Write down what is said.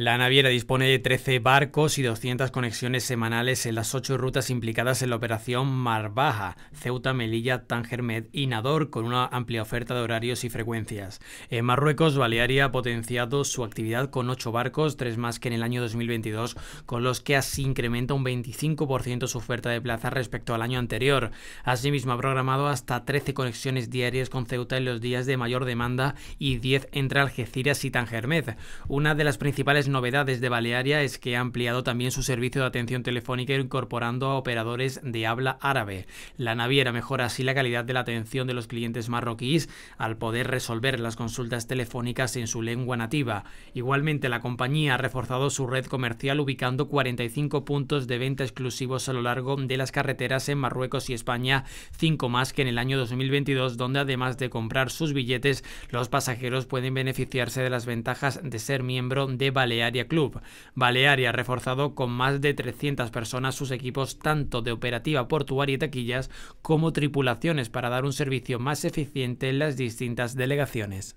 La naviera dispone de 13 barcos y 200 conexiones semanales en las ocho rutas implicadas en la operación Mar Baja, Ceuta, Melilla, Tánger, Med y Nador, con una amplia oferta de horarios y frecuencias. En Marruecos, Balearia ha potenciado su actividad con ocho barcos, tres más que en el año 2022, con los que así incrementa un 25% su oferta de plaza respecto al año anterior. Asimismo, ha programado hasta 13 conexiones diarias con Ceuta en los días de mayor demanda y 10 entre Algeciras y Tangermed. Una de las principales novedades de Balearia es que ha ampliado también su servicio de atención telefónica incorporando a operadores de habla árabe. La naviera mejora así la calidad de la atención de los clientes marroquíes al poder resolver las consultas telefónicas en su lengua nativa. Igualmente, la compañía ha reforzado su red comercial ubicando 45 puntos de venta exclusivos a lo largo de las carreteras en Marruecos y España, cinco más que en el año 2022, donde además de comprar sus billetes, los pasajeros pueden beneficiarse de las ventajas de ser miembro de Balearia Balearia Club. Balearia ha reforzado con más de 300 personas sus equipos tanto de operativa portuaria y taquillas como tripulaciones para dar un servicio más eficiente en las distintas delegaciones.